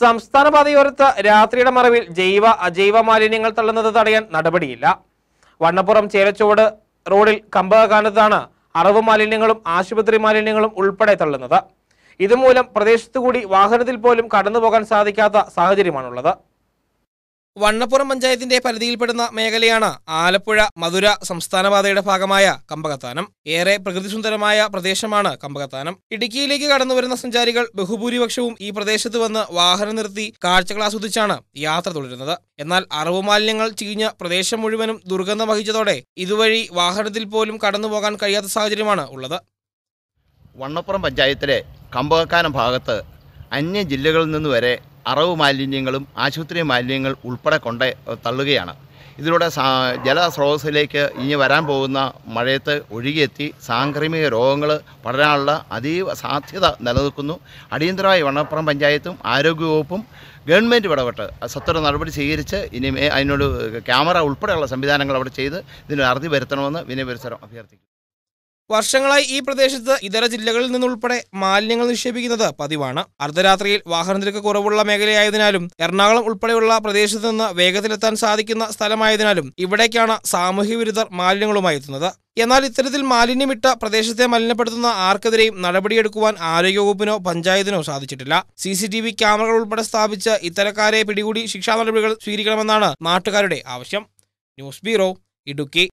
സംസ്ഥാന പാതയോരത്ത് രാത്രിയുടെ മറവിൽ ജൈവ അജൈവ മാലിന്യങ്ങൾ തള്ളുന്നത് തടയാൻ നടപടിയില്ല വണ്ണപ്പുറം ചേരച്ചുവട് റോഡിൽ കമ്പകാനത്താണ് അറവ് മാലിന്യങ്ങളും ആശുപത്രി മാലിന്യങ്ങളും ഉൾപ്പെടെ തള്ളുന്നത് ഇതുമൂലം പ്രദേശത്തുകൂടി വാഹനത്തിൽ പോലും കടന്നുപോകാൻ സാധിക്കാത്ത സാഹചര്യമാണുള്ളത് വണ്ണപ്പുറം പഞ്ചായത്തിന്റെ പരിധിയിൽപ്പെടുന്ന മേഖലയാണ് ആലപ്പുഴ മധുര സംസ്ഥാനപാതയുടെ ഭാഗമായ കമ്പകത്താനം ഏറെ പ്രകൃതിസുന്ദരമായ പ്രദേശമാണ് കമ്പകത്താനം ഇടുക്കിയിലേക്ക് കടന്നുവരുന്ന സഞ്ചാരികൾ ബഹുഭൂരിപക്ഷവും ഈ പ്രദേശത്ത് വന്ന് വാഹനം നിർത്തി കാഴ്ചകൾ ആസ്വദിച്ചാണ് യാത്ര തുടരുന്നത് എന്നാൽ അറിവ് മാലിന്യങ്ങൾ ചീഞ്ഞ പ്രദേശം മുഴുവനും ദുർഗന്ധം വഹിച്ചതോടെ ഇതുവഴി വാഹനത്തിൽ പോലും കടന്നു പോകാൻ കഴിയാത്ത സാഹചര്യമാണ് ഉള്ളത് വണ്ണപ്പുറം പഞ്ചായത്തിലെ കമ്പകക്കാനം ഭാഗത്ത് അന്യ ജില്ലകളിൽ നിന്ന് വരെ അറവ് മാലിന്യങ്ങളും ആശുപത്രി മാലിന്യങ്ങൾ ഉൾപ്പെടെ കൊണ്ട് തള്ളുകയാണ് ഇതിലൂടെ ജലസ്രോതസ്സിലേക്ക് ഇനി വരാൻ പോകുന്ന മഴയത്ത് ഒഴുകിയെത്തി സാംക്രമിക രോഗങ്ങൾ പടരാനുള്ള അതീവ സാധ്യത നിലനിൽക്കുന്നു അടിയന്തരമായി വണ്ണപ്പുറം പഞ്ചായത്തും ആരോഗ്യവകുപ്പും ഗവൺമെൻറ് ഇടപെട്ട് സത്വര നടപടി സ്വീകരിച്ച് ഇനി അതിനോട് ക്യാമറ ഉൾപ്പെടെയുള്ള സംവിധാനങ്ങൾ അവിടെ ചെയ്ത് ഇതിന് അറുതി വരുത്തണമെന്ന് വിനയപരിസരം അഭ്യർത്ഥിക്കുന്നു വർഷങ്ങളായി ഈ പ്രദേശത്ത് ഇതര ജില്ലകളിൽ നിന്നുൾപ്പെടെ മാലിന്യങ്ങൾ നിക്ഷേപിക്കുന്നത് പതിവാണ് അർദ്ധരാത്രിയിൽ വാഹനത്തിരക്ക് കുറവുള്ള മേഖലയായതിനാലും എറണാകുളം ഉൾപ്പെടെയുള്ള പ്രദേശത്ത് നിന്ന് വേഗത്തിലെത്താൻ സാധിക്കുന്ന സ്ഥലമായതിനാലും ഇവിടേക്കാണ് സാമൂഹ്യ വിരുദ്ധർ മാലിന്യങ്ങളുമായി എത്തുന്നത് എന്നാൽ ഇത്തരത്തിൽ മാലിന്യമിട്ട പ്രദേശത്തെ മലിനപ്പെടുത്തുന്ന ആർക്കെതിരെയും നടപടിയെടുക്കുവാൻ ആരോഗ്യവകുപ്പിനോ പഞ്ചായത്തിനോ സാധിച്ചിട്ടില്ല സി സി ടി വി ക്യാമറകൾ ഉൾപ്പെടെ സ്ഥാപിച്ച് ഇത്തരക്കാരെ പിടികൂടി ശിക്ഷാ നടപടികൾ സ്വീകരിക്കണമെന്നാണ് നാട്ടുകാരുടെ ആവശ്യം ന്യൂസ് ബ്യൂറോ ഇടുക്കി